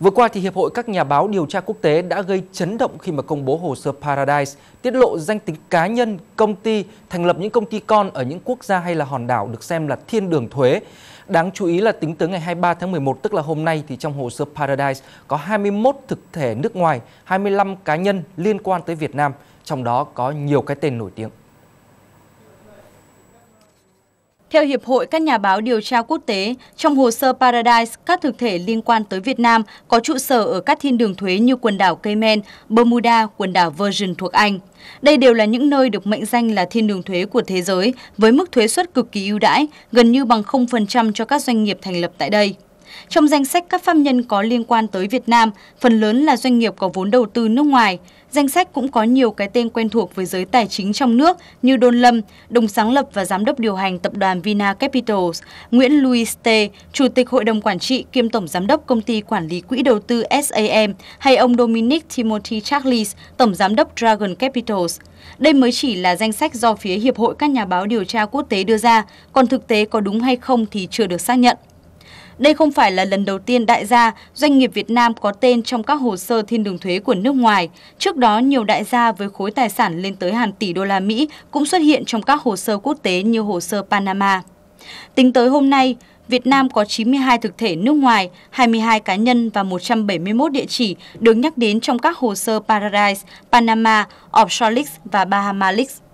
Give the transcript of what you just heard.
Vừa qua thì Hiệp hội các nhà báo điều tra quốc tế đã gây chấn động khi mà công bố hồ sơ Paradise tiết lộ danh tính cá nhân, công ty thành lập những công ty con ở những quốc gia hay là hòn đảo được xem là thiên đường thuế. Đáng chú ý là tính tới ngày 23 tháng 11 tức là hôm nay thì trong hồ sơ Paradise có 21 thực thể nước ngoài, 25 cá nhân liên quan tới Việt Nam, trong đó có nhiều cái tên nổi tiếng. Theo Hiệp hội các nhà báo điều tra quốc tế, trong hồ sơ Paradise, các thực thể liên quan tới Việt Nam có trụ sở ở các thiên đường thuế như quần đảo Cayman, Bermuda, quần đảo Virgin thuộc Anh. Đây đều là những nơi được mệnh danh là thiên đường thuế của thế giới với mức thuế suất cực kỳ ưu đãi, gần như bằng 0% cho các doanh nghiệp thành lập tại đây. Trong danh sách các pháp nhân có liên quan tới Việt Nam, phần lớn là doanh nghiệp có vốn đầu tư nước ngoài. Danh sách cũng có nhiều cái tên quen thuộc với giới tài chính trong nước như Đôn Lâm, đồng sáng lập và giám đốc điều hành tập đoàn Vina Capitals, Nguyễn Louis T, chủ tịch hội đồng quản trị kiêm tổng giám đốc công ty quản lý quỹ đầu tư SAM hay ông Dominic Timothy Charles, tổng giám đốc Dragon Capitals. Đây mới chỉ là danh sách do phía Hiệp hội các nhà báo điều tra quốc tế đưa ra, còn thực tế có đúng hay không thì chưa được xác nhận. Đây không phải là lần đầu tiên đại gia, doanh nghiệp Việt Nam có tên trong các hồ sơ thiên đường thuế của nước ngoài. Trước đó, nhiều đại gia với khối tài sản lên tới hàng tỷ đô la Mỹ cũng xuất hiện trong các hồ sơ quốc tế như hồ sơ Panama. Tính tới hôm nay, Việt Nam có 92 thực thể nước ngoài, 22 cá nhân và 171 địa chỉ được nhắc đến trong các hồ sơ Paradise, Panama, Offshore Leaks và Bahama Leaks.